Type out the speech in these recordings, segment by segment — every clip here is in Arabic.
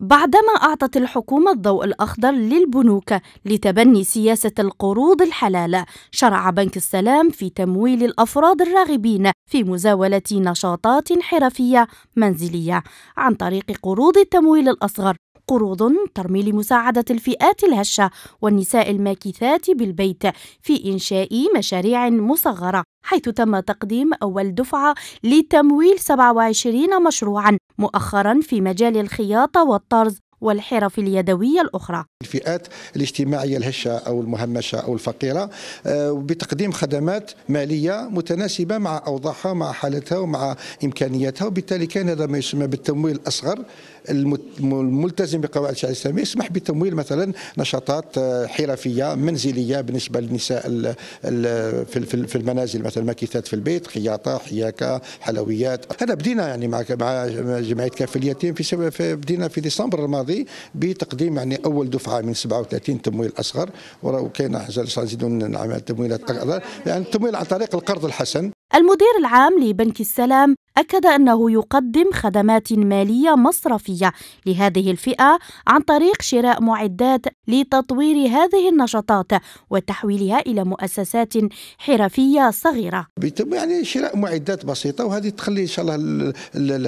بعدما أعطت الحكومة الضوء الأخضر للبنوك لتبني سياسة القروض الحلال، شرع بنك السلام في تمويل الأفراد الراغبين في مزاولة نشاطات حرفية منزلية عن طريق قروض التمويل الأصغر قروض ترمي لمساعدة الفئات الهشة والنساء الماكثات بالبيت في إنشاء مشاريع مصغرة حيث تم تقديم أول دفعة لتمويل 27 مشروعا مؤخرا في مجال الخياطة والطرز والحرف اليدوية الأخرى الفئات الاجتماعية الهشة أو المهمشة أو الفقيرة آه، بتقديم خدمات مالية متناسبة مع أوضاعها مع حالتها ومع إمكانياتها وبالتالي كان هذا ما يسمى بالتمويل الأصغر الملتزم بقواعد الشريعة الإسلامية يسمح بتمويل مثلا نشاطات آه، حرفية منزلية بالنسبة للنساء في المنازل مثلا ماكيتات في البيت خياطة حياكة حلويات هذا بدينا يعني مع جمعية كاف اليتيم في بدينا في ديسمبر الماضي الماضي بتقديم يعني اول دفعه من 37 تمويل اصغر وكاين نزيدوا نعمل تمويلات اكثر يعني التمويل عن طريق القرض الحسن المدير العام لبنك السلام أكد أنه يقدم خدمات مالية مصرفية لهذه الفئة عن طريق شراء معدات لتطوير هذه النشاطات وتحويلها إلى مؤسسات حرفية صغيرة. بيتم يعني شراء معدات بسيطة وهذه تخلي إن شاء الله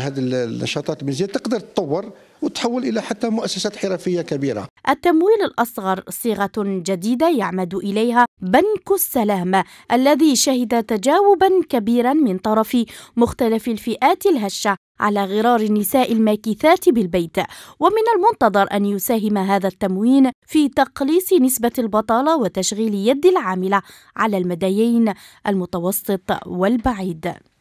هذه النشاطات المنزلية تقدر تطور وتحول إلى حتى مؤسسات حرفية كبيرة التمويل الأصغر صيغة جديدة يعمد إليها بنك السلام الذي شهد تجاوبا كبيرا من طرف مختلف الفئات الهشة على غرار النساء الماكثات بالبيت ومن المنتظر أن يساهم هذا التموين في تقليص نسبة البطالة وتشغيل يد العاملة على المديين المتوسط والبعيد